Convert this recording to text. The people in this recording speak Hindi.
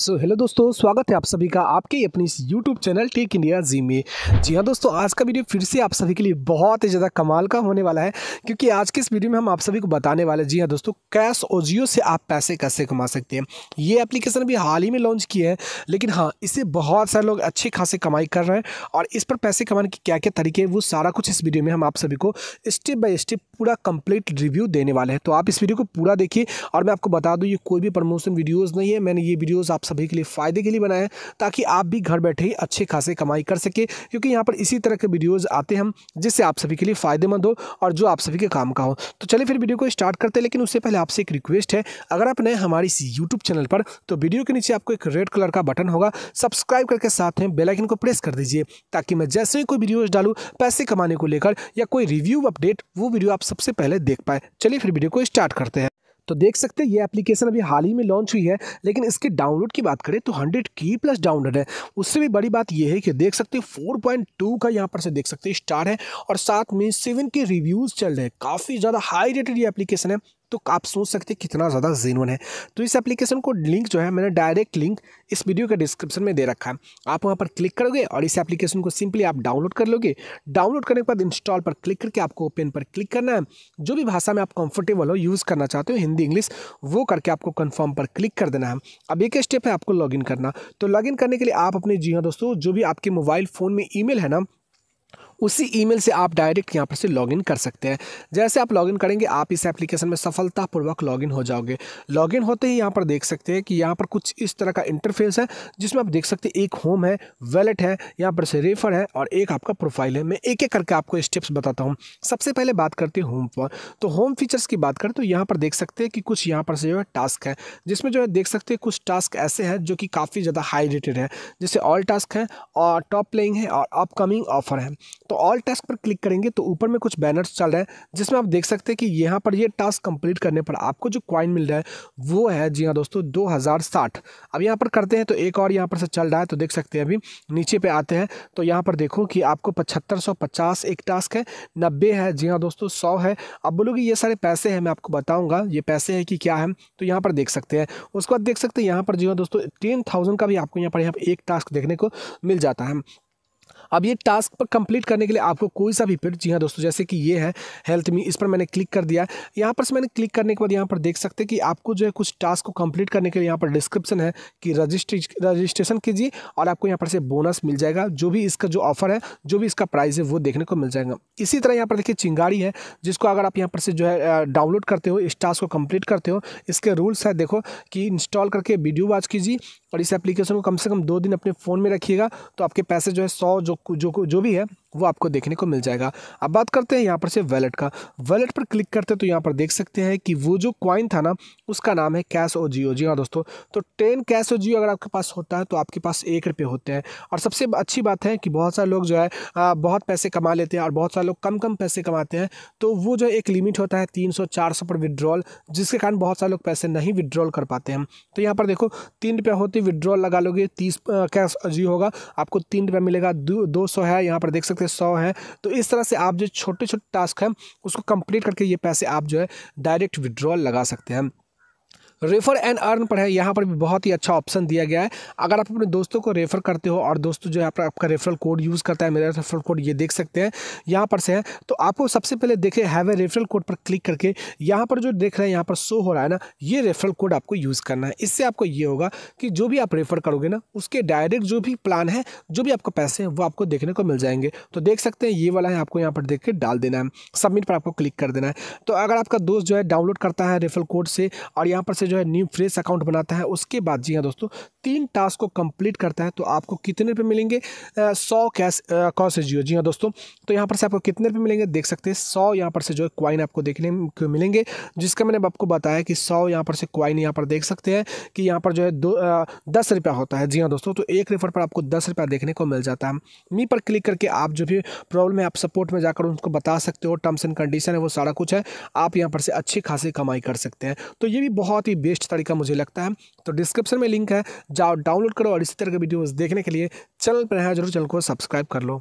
सो so, हेलो दोस्तों स्वागत है आप सभी का आपके अपने इस YouTube channel Tech India ji में जी हाँ दोस्तों आज का वीडियो फिर से आप सभी के लिए बहुत ही ज़्यादा कमाल का होने वाला है क्योंकि आज के इस वीडियो में हम आप सभी को बताने वाले हैं जी हाँ दोस्तों कैश जियो से आप पैसे कैसे कमा सकते हैं ये एप्लीकेशन अभी हाल ही में लॉन्च किया है लेकिन हाँ इसे बहुत सारे लोग अच्छे खासे कमाई कर रहे हैं और इस पर पैसे कमाने के क्या क्या तरीके हैं वो सारा कुछ इस वीडियो में हम आप सभी को स्टेप बाय स्टेप पूरा कंप्लीट रिव्यू देने वाले हैं तो आप इस वीडियो को पूरा देखिए और मैं आपको बता दूँ ये कोई भी प्रमोशन वीडियोज़ नहीं है मैंने ये वीडियोज़ आप सभी के लिए फ़ायदे के लिए बनाया है ताकि आप भी घर बैठे ही अच्छे खासे कमाई कर सके क्योंकि यहाँ पर इसी तरह के वीडियोज़ आते हैं जिससे आप सभी के लिए फ़ायदेमंद हो और जो आप सभी के काम का हो तो चलिए फिर वीडियो को स्टार्ट करते हैं लेकिन उससे पहले आपसे एक रिक्वेस्ट है अगर आप नए हमारे इस यूट्यूब चैनल पर तो वीडियो के नीचे आपको एक रेड कलर का बटन होगा सब्सक्राइब करके साथ में बेलाइकन को प्रेस कर दीजिए ताकि मैं जैसे ही कोई वीडियोज़ डालू पैसे कमाने को लेकर या कोई रिव्यू अपडेट वो वीडियो आप सबसे पहले देख पाए चलिए फिर वीडियो को स्टार्ट करते हैं तो देख सकते हैं ये एप्लीकेशन अभी हाल ही में लॉन्च हुई है लेकिन इसके डाउनलोड की बात करें तो हंड्रेड की प्लस डाउनलोड है उससे भी बड़ी बात यह है कि देख सकते हैं 4.2 का यहाँ पर से देख सकते हैं स्टार है और साथ में सेवन के रिव्यूज़ चल रहे हैं काफ़ी ज़्यादा हाई रेटेड ये एप्लीकेशन है तो आप सोच सकते हैं कितना ज़्यादा जेनवन है तो इस एप्लीकेशन को लिंक जो है मैंने डायरेक्ट लिंक इस वीडियो के डिस्क्रिप्शन में दे रखा है आप वहाँ पर क्लिक करोगे और इस एप्लीकेशन को सिंपली आप डाउनलोड कर लोगे डाउनलोड करने के बाद इंस्टॉल पर क्लिक करके आपको ओपन पर क्लिक करना है जो भी भाषा में आप कंफर्टेबल हो यूज़ करना चाहते हो हिंदी इंग्लिश वो करके आपको कन्फर्म पर क्लिक कर देना है अब एक स्टेप है आपको लॉग करना तो लॉग करने के लिए आप अपने जी हाँ दोस्तों जो भी आपके मोबाइल फ़ोन में ई है ना उसी ईमेल से आप डायरेक्ट यहाँ पर से लॉगिन कर सकते हैं जैसे आप लॉगिन करेंगे आप इस एप्लीकेशन में सफलतापूर्वक लॉगिन हो जाओगे लॉगिन होते ही यहाँ पर देख सकते हैं कि यहाँ पर कुछ इस तरह का इंटरफेस है जिसमें आप देख सकते हैं एक होम है वैलेट है यहाँ पर से रेफर है और एक आपका प्रोफाइल है मैं एक एक करके आपको स्टेप्स बताता हूँ सबसे पहले बात करते हैं होम पर तो होम फीचर्स की बात करें तो यहाँ पर देख सकते हैं कि कुछ यहाँ पर से जो है टास्क है जिसमें जो है देख सकते हैं कुछ टास्क ऐसे हैं जो कि काफ़ी ज़्यादा हाई रेटेड है जैसे ऑल टास्क है और टॉप प्लेइंग है और अपकमिंग ऑफर है तो ऑल टास्क पर क्लिक करेंगे तो ऊपर में कुछ बैनर्स चल रहे हैं जिसमें आप देख सकते हैं कि यहाँ पर ये टास्क कंप्लीट करने पर आपको जो क्वाइन मिल रहा है वो है जी हाँ दोस्तों दो हज़ार साठ अब यहाँ पर करते हैं तो एक और यहाँ पर से चल रहा है तो देख सकते हैं अभी नीचे पे आते हैं तो यहाँ पर देखो कि आपको पचहत्तर सौ पचास एक टास्क है नब्बे है जी हाँ दोस्तों सौ है अब बोलोगे ये सारे पैसे हैं मैं आपको बताऊँगा ये पैसे हैं कि क्या है तो यहाँ पर देख सकते हैं उसके बाद देख सकते हैं यहाँ पर जी हाँ दोस्तों टेन थाउजेंड का भी आपको यहाँ पर यहाँ पर एक टास्क देखने को मिल जाता है अब ये टास्क पर कंप्लीट करने के लिए आपको कोई सा भी पेड जी हाँ दोस्तों जैसे कि ये है हेल्थ मी इस पर मैंने क्लिक कर दिया यहाँ पर से मैंने क्लिक करने के बाद यहाँ पर देख सकते हैं कि आपको जो है कुछ टास्क को कंप्लीट करने के लिए यहाँ पर डिस्क्रिप्शन है कि रजिस्ट्री रजिस्ट्रेशन कीजिए और आपको यहाँ पर से बोनस मिल जाएगा जो भी इसका जो ऑफर है जो भी इसका प्राइस है वो देखने को मिल जाएगा इसी तरह यहाँ पर देखिए चिंगाड़ी है जिसको अगर आप यहाँ पर से जो है डाउनलोड करते हो इस टास्क को कम्प्लीट करते हो इसके रूल्स है देखो कि इंस्टॉल करके वीडियो वॉच कीजिए और इस एप्लीकेशन को कम से कम दो दिन अपने फ़ोन में रखिएगा तो आपके पैसे जो है सौ जो जो जो भी है वो आपको देखने को मिल जाएगा अब बात करते हैं यहाँ पर से वैलेट का वैलेट पर क्लिक करते हैं तो यहाँ पर देख सकते हैं कि वो जो क्वाइन था ना उसका नाम है कैश ओ जियो जी हाँ दोस्तों तो टेन कैश ओ जियो अगर आपके पास होता है तो आपके पास एक रुपये होते हैं और सबसे अच्छी बात है कि बहुत सारे लोग जो है बहुत पैसे कमा लेते हैं और बहुत सारे लोग कम कम पैसे कमाते हैं तो वो जो एक लिमिट होता है तीन सौ पर विड्रॉल जिसके कारण बहुत सारे लोग पैसे नहीं विड्रॉल कर पाते हैं तो यहाँ पर देखो तीन रुपये होती विड्रॉल लगा लोगे तीस कैश जियो होगा आपको तीन रुपये मिलेगा दो है यहाँ पर देख सकते सकते हैं सौ है तो इस तरह से आप जो छोटे छोटे टास्क हैं उसको कंप्लीट करके ये पैसे आप जो है डायरेक्ट विड्रॉल लगा सकते हैं रेफर एंड अर्न पर है यहाँ पर भी बहुत ही अच्छा ऑप्शन दिया गया है अगर आप अपने दोस्तों को रेफर करते हो और दोस्तों जो है आपका आपका रेफरल कोड यूज़ करता है मेरा रेफरल कोड ये देख सकते हैं यहाँ पर से है तो आपको सबसे पहले देखें हैवे रेफरल कोड पर क्लिक करके यहाँ पर जो देख रहे हैं यहाँ पर शो हो रहा है ना ये रेफरल कोड आपको यूज़ करना है इससे आपको ये होगा कि जो भी आप रेफर करोगे ना उसके डायरेक्ट जो भी प्लान है जो भी आपको पैसे हैं वो आपको देखने को मिल जाएंगे तो देख सकते हैं ये वाला है आपको यहाँ पर देख के डाल देना है सबमिट पर आपको क्लिक कर देना है तो अगर आपका दोस्त जो है डाउनलोड करता है रेफरल कोड से और यहाँ पर से जो है न्यू फ्रेश अकाउंट बनाता है उसके बाद जी हाँ दोस्तों तीन टास्क को कंप्लीट करता है तो आपको कितने रुपये मिलेंगे सौ कैश कौन से जियो जी हाँ दोस्तों तो यहाँ पर से आपको कितने रुपये मिलेंगे देख सकते हैं सौ यहाँ पर से जो है क्वाइन आपको देखने को मिलेंगे जिसका मैंने आपको बताया कि सौ यहाँ पर से क्वाइन यहाँ पर देख सकते हैं कि यहाँ पर जो है दो आ, दस रुपया होता है जी हाँ दोस्तों तो एक रेफर पर आपको दस रुपया देखने को मिल जाता है मी पर क्लिक करके आप जो भी प्रॉब्लम है आप सपोर्ट में जाकर उनको बता सकते हो टर्म्स एंड कंडीशन है वो सारा कुछ है आप यहाँ पर से अच्छी खासी कमाई कर सकते हैं तो ये भी बहुत ही बेस्ट तरीका मुझे लगता है तो डिस्क्रिप्शन में लिंक है जाओ डाउनलोड करो और इसी तरह के वीडियोज़ देखने के लिए चैनल पर है जरूर चैनल को सब्सक्राइब कर लो